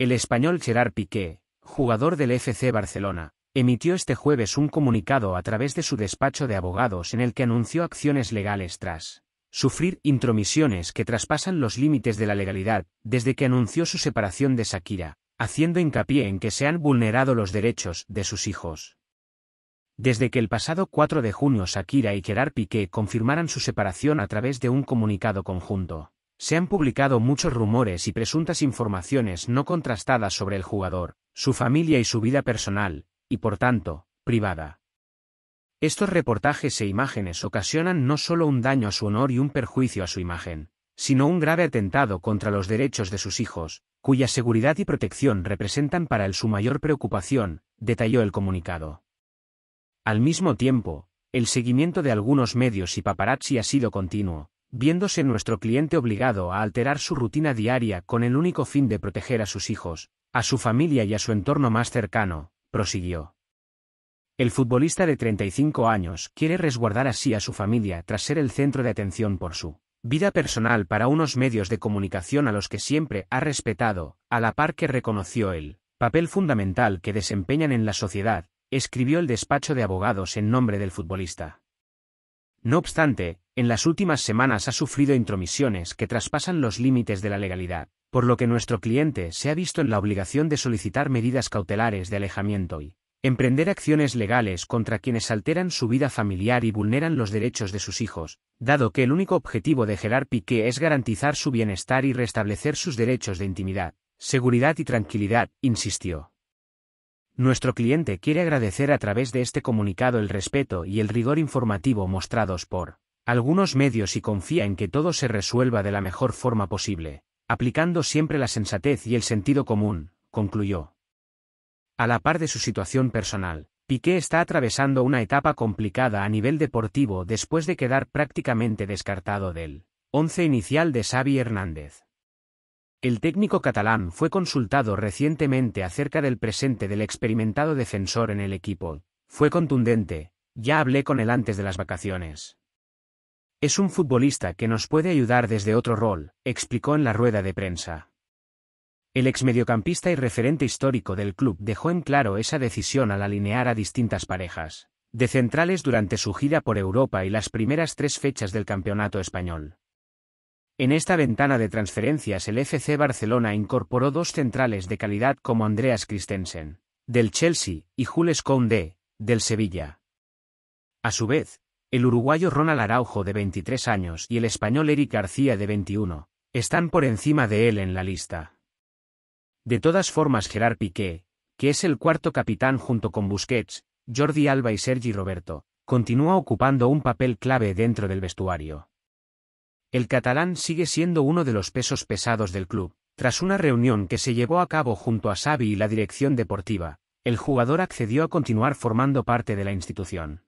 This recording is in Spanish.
El español Gerard Piqué, jugador del FC Barcelona, emitió este jueves un comunicado a través de su despacho de abogados en el que anunció acciones legales tras sufrir intromisiones que traspasan los límites de la legalidad desde que anunció su separación de Shakira, haciendo hincapié en que se han vulnerado los derechos de sus hijos. Desde que el pasado 4 de junio Shakira y Gerard Piqué confirmaran su separación a través de un comunicado conjunto. Se han publicado muchos rumores y presuntas informaciones no contrastadas sobre el jugador, su familia y su vida personal, y por tanto, privada. Estos reportajes e imágenes ocasionan no solo un daño a su honor y un perjuicio a su imagen, sino un grave atentado contra los derechos de sus hijos, cuya seguridad y protección representan para él su mayor preocupación, detalló el comunicado. Al mismo tiempo, el seguimiento de algunos medios y paparazzi ha sido continuo, viéndose nuestro cliente obligado a alterar su rutina diaria con el único fin de proteger a sus hijos, a su familia y a su entorno más cercano, prosiguió. El futbolista de 35 años quiere resguardar así a su familia tras ser el centro de atención por su vida personal para unos medios de comunicación a los que siempre ha respetado, a la par que reconoció el papel fundamental que desempeñan en la sociedad, escribió el despacho de abogados en nombre del futbolista. No obstante, en las últimas semanas ha sufrido intromisiones que traspasan los límites de la legalidad, por lo que nuestro cliente se ha visto en la obligación de solicitar medidas cautelares de alejamiento y emprender acciones legales contra quienes alteran su vida familiar y vulneran los derechos de sus hijos, dado que el único objetivo de Gerard Piqué es garantizar su bienestar y restablecer sus derechos de intimidad, seguridad y tranquilidad, insistió. Nuestro cliente quiere agradecer a través de este comunicado el respeto y el rigor informativo mostrados por algunos medios y confía en que todo se resuelva de la mejor forma posible, aplicando siempre la sensatez y el sentido común, concluyó. A la par de su situación personal, Piqué está atravesando una etapa complicada a nivel deportivo después de quedar prácticamente descartado del 11 inicial de Xavi Hernández. El técnico catalán fue consultado recientemente acerca del presente del experimentado defensor en el equipo. Fue contundente, ya hablé con él antes de las vacaciones. Es un futbolista que nos puede ayudar desde otro rol, explicó en la rueda de prensa. El exmediocampista y referente histórico del club dejó en claro esa decisión al alinear a distintas parejas de centrales durante su gira por Europa y las primeras tres fechas del campeonato español. En esta ventana de transferencias el FC Barcelona incorporó dos centrales de calidad como Andreas Christensen, del Chelsea, y Jules Conde, del Sevilla. A su vez, el uruguayo Ronald Araujo de 23 años y el español Eric García de 21 están por encima de él en la lista. De todas formas Gerard Piqué, que es el cuarto capitán junto con Busquets, Jordi Alba y Sergi Roberto, continúa ocupando un papel clave dentro del vestuario. El catalán sigue siendo uno de los pesos pesados del club. Tras una reunión que se llevó a cabo junto a Xavi y la dirección deportiva, el jugador accedió a continuar formando parte de la institución.